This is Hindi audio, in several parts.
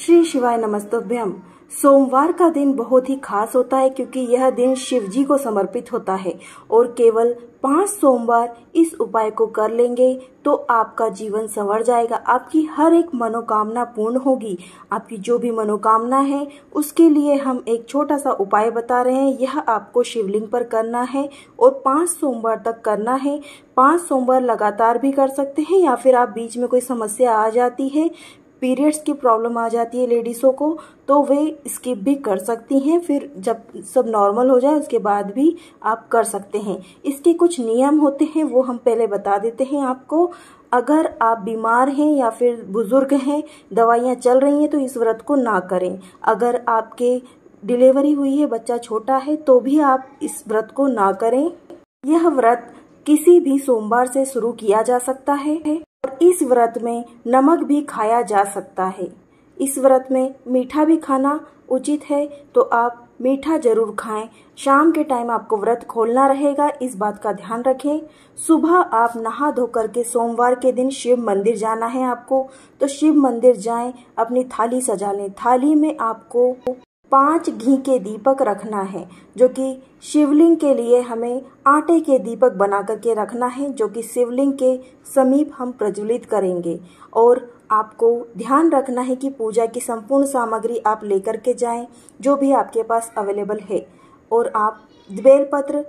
श्री शिवाय नमस्तभ्यम सोमवार का दिन बहुत ही खास होता है क्योंकि यह दिन शिव जी को समर्पित होता है और केवल पांच सोमवार इस उपाय को कर लेंगे तो आपका जीवन संवर जाएगा आपकी हर एक मनोकामना पूर्ण होगी आपकी जो भी मनोकामना है उसके लिए हम एक छोटा सा उपाय बता रहे हैं यह आपको शिवलिंग पर करना है और पांच सोमवार तक करना है पांच सोमवार लगातार भी कर सकते हैं या फिर आप बीच में कोई समस्या आ जाती है पीरियड्स की प्रॉब्लम आ जाती है लेडीज़ों को तो वे स्किप भी कर सकती हैं फिर जब सब नॉर्मल हो जाए उसके बाद भी आप कर सकते हैं इसके कुछ नियम होते हैं वो हम पहले बता देते हैं आपको अगर आप बीमार हैं या फिर बुज़ुर्ग हैं दवाइयाँ चल रही हैं तो इस व्रत को ना करें अगर आपके डिलीवरी हुई है बच्चा छोटा है तो भी आप इस व्रत को ना करें यह व्रत किसी भी सोमवार से शुरू किया जा सकता है इस व्रत में नमक भी खाया जा सकता है इस व्रत में मीठा भी खाना उचित है तो आप मीठा जरूर खाएं शाम के टाइम आपको व्रत खोलना रहेगा इस बात का ध्यान रखें सुबह आप नहा धोकर के सोमवार के दिन शिव मंदिर जाना है आपको तो शिव मंदिर जाएं अपनी थाली सजा लें थाली में आपको पांच घी के दीपक रखना है जो कि शिवलिंग के लिए हमें आटे के दीपक बना करके रखना है जो कि शिवलिंग के समीप हम प्रज्वलित करेंगे और आपको ध्यान रखना है कि पूजा की संपूर्ण सामग्री आप लेकर के जाएं जो भी आपके पास अवेलेबल है और आप द्वेल पत्र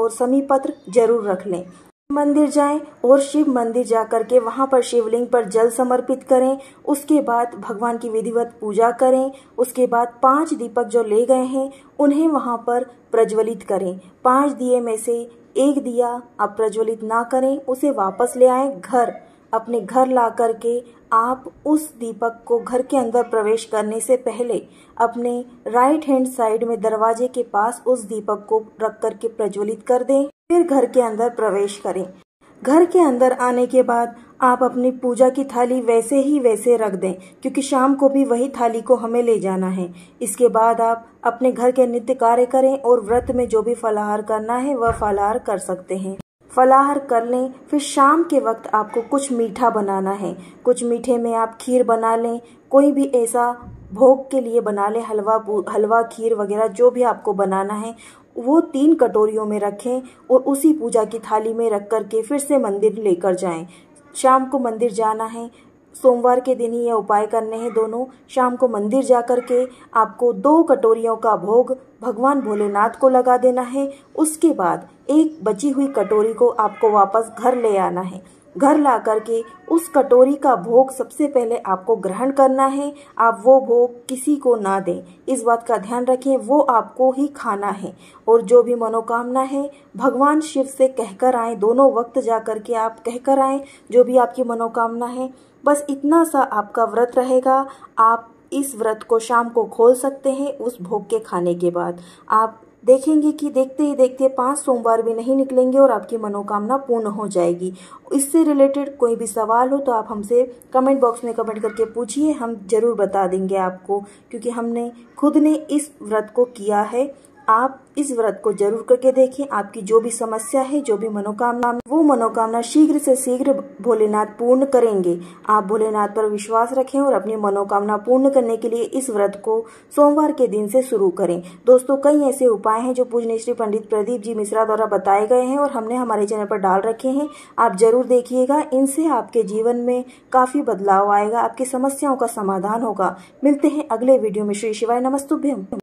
और समीपत्र जरूर रख लें मंदिर जाएं और शिव मंदिर जाकर के वहां पर शिवलिंग पर जल समर्पित करें उसके बाद भगवान की विधिवत पूजा करें उसके बाद पांच दीपक जो ले गए हैं उन्हें वहां पर प्रज्वलित करें पांच दिए में से एक दिया आप प्रज्वलित ना करें उसे वापस ले आए घर अपने घर ला करके आप उस दीपक को घर के अंदर प्रवेश करने से पहले अपने राइट हैंड साइड में दरवाजे के पास उस दीपक को रख करके प्रज्वलित कर दें फिर घर के अंदर प्रवेश करें घर के अंदर आने के बाद आप अपनी पूजा की थाली वैसे ही वैसे रख दें क्योंकि शाम को भी वही थाली को हमें ले जाना है इसके बाद आप अपने घर के नित्य कार्य करें और व्रत में जो भी फलाहार करना है वह फलाहार कर सकते हैं फलाहार कर लें फिर शाम के वक्त आपको कुछ मीठा बनाना है कुछ मीठे में आप खीर बना लें कोई भी ऐसा भोग के लिए बना लें हलवा हलवा खीर वगैरह जो भी आपको बनाना है वो तीन कटोरियों में रखें और उसी पूजा की थाली में रख करके फिर से मंदिर लेकर जाएं शाम को मंदिर जाना है सोमवार के दिन ही यह उपाय करने हैं दोनों शाम को मंदिर जा कर के आपको दो कटोरियों का भोग भगवान भोलेनाथ को लगा देना है उसके बाद एक बची हुई कटोरी को आपको वापस घर ले आना है घर ला करके उस कटोरी का भोग सबसे पहले आपको ग्रहण करना है आप वो भोग किसी को ना दें इस बात का ध्यान रखें वो आपको ही खाना है और जो भी मनोकामना है भगवान शिव से कहकर आए दोनों वक्त जा करके आप कहकर आए जो भी आपकी मनोकामना है बस इतना सा आपका व्रत रहेगा आप इस व्रत को शाम को खोल सकते हैं उस भोग के खाने के बाद आप देखेंगे कि देखते ही देखते पांच सोमवार भी नहीं निकलेंगे और आपकी मनोकामना पूर्ण हो जाएगी इससे रिलेटेड कोई भी सवाल हो तो आप हमसे कमेंट बॉक्स में कमेंट करके पूछिए हम जरूर बता देंगे आपको क्योंकि हमने खुद ने इस व्रत को किया है आप इस व्रत को जरूर करके देखें आपकी जो भी समस्या है जो भी मनोकामना वो मनोकामना शीघ्र से शीघ्र भोलेनाथ पूर्ण करेंगे आप भोलेनाथ पर विश्वास रखें और अपनी मनोकामना पूर्ण करने के लिए इस व्रत को सोमवार के दिन से शुरू करें दोस्तों कई ऐसे उपाय हैं जो पूजने श्री पंडित प्रदीप जी मिश्रा द्वारा बताए गए हैं और हमने हमारे चैनल पर डाल रखे हैं आप जरूर देखिएगा इनसे आपके जीवन में काफी बदलाव आएगा आपकी समस्याओं का समाधान होगा मिलते हैं अगले वीडियो में श्री शिवाय नमस्तुभ्यम